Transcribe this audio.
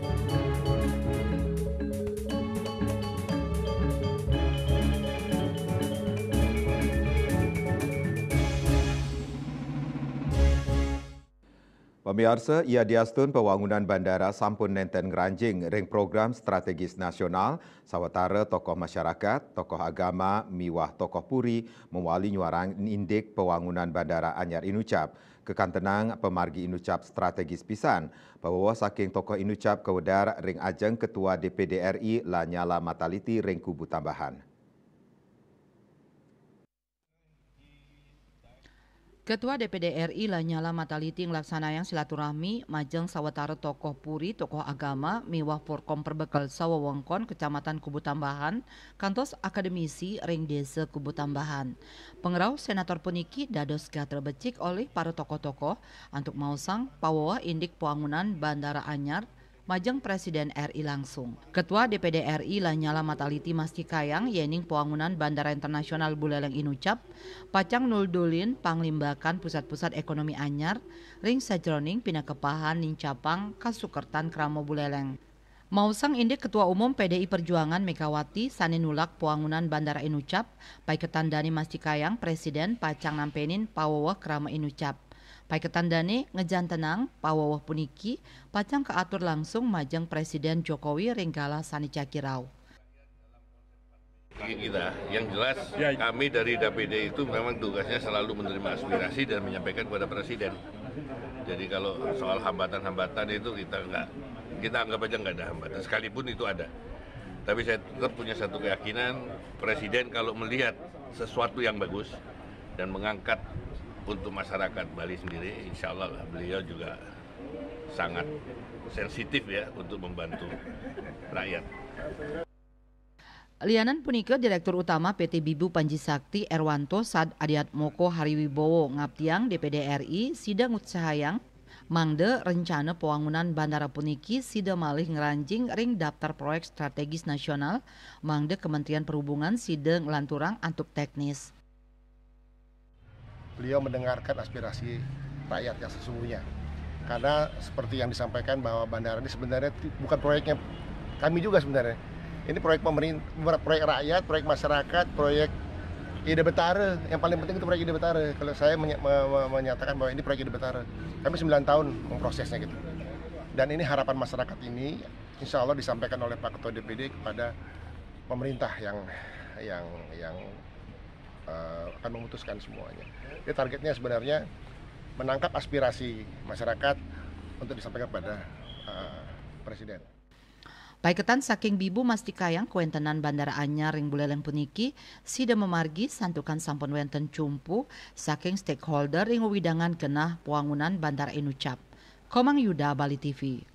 Thank you. Pemirsa, ia diastun pembangunan bandara Sampun Nenten Geranjing ring program strategis nasional sawatara tokoh masyarakat, tokoh agama, miwah tokoh puri mewali nyuarang indik pembangunan bandara Anyar Inucap. Kekan tenang pemargi Inucap strategis pisan. Bahawa saking tokoh Inucap kewedar ring ajeng ketua DPD RI Lanyala Mataliti ring kubu tambahan. Ketua DPD RI Lanyala Mataliti yang silaturahmi majeng sawetara tokoh puri, tokoh agama, miwah Forkom Perbekal Sawawongkon, Kecamatan Kubu Tambahan, kantos akademisi Ring Desa Kubu Tambahan. Pengerau senator puniki dados gatra becik oleh para tokoh-tokoh untuk mausang pawoa indik pembangunan Bandara Anyar majeng Presiden RI langsung. Ketua DPD RI Lanyala Mataliti Mastikayang, Yening Poangunan Bandara Internasional Buleleng Inucap, Pacang Nuldulin, Panglimbakan Pusat-Pusat Ekonomi Anyar, Ring Sajroning, Pinakepahan, Nincapang, Kasukertan, Kramo Buleleng. Mausang Indek Ketua Umum PDI Perjuangan Megawati Saninulak Puangunan Bandara Inucap, Paiketan Dani Mastikayang Presiden Pacang Nampenin Pawoak Krama Inucap. Paiketandane ngejan tenang, pawawah puniki, pacang keatur langsung majang Presiden Jokowi Renggala Cakirau. Kita, yang jelas ya. kami dari DPD itu memang tugasnya selalu menerima aspirasi dan menyampaikan kepada Presiden. Jadi kalau soal hambatan-hambatan itu kita nggak, kita anggap aja nggak ada hambatan, sekalipun itu ada. Tapi saya tetap punya satu keyakinan, Presiden kalau melihat sesuatu yang bagus dan mengangkat untuk masyarakat Bali sendiri, insya Allah lah, beliau juga sangat sensitif ya untuk membantu rakyat. Lianan punika Direktur Utama PT Bibu Panji Sakti Erwanto Sad Adiat Moko Hariwibowo Ngaptiang DPD RI Sidang Utsahayang Mangde rencana pembangunan bandara puniki sida malih ngeranjing ring daftar proyek strategis nasional Mangde Kementerian Perhubungan sida ngelanturang antuk teknis beliau mendengarkan aspirasi rakyat yang sesungguhnya. Karena seperti yang disampaikan bahwa bandara ini sebenarnya bukan proyeknya kami juga sebenarnya. Ini proyek pemerintah, proyek rakyat, proyek masyarakat, proyek ide betara. Yang paling penting itu proyek ide betara. Kalau saya menye me me menyatakan bahwa ini proyek ide betara, kami 9 tahun memprosesnya gitu. Dan ini harapan masyarakat ini, insya Allah disampaikan oleh Pak Ketua DPD kepada pemerintah yang yang yang uh, akan memutuskan semuanya. Jadi targetnya sebenarnya menangkap aspirasi masyarakat untuk disampaikan kepada uh, presiden. Paiketan saking bibu mastikayang kuentenan bandara anyar ring buleleng puniki sida memargi santukan sampun wenten cumpu saking stakeholder yang widangan kena puangunan bandara inucap. Komang Yuda Bali TV.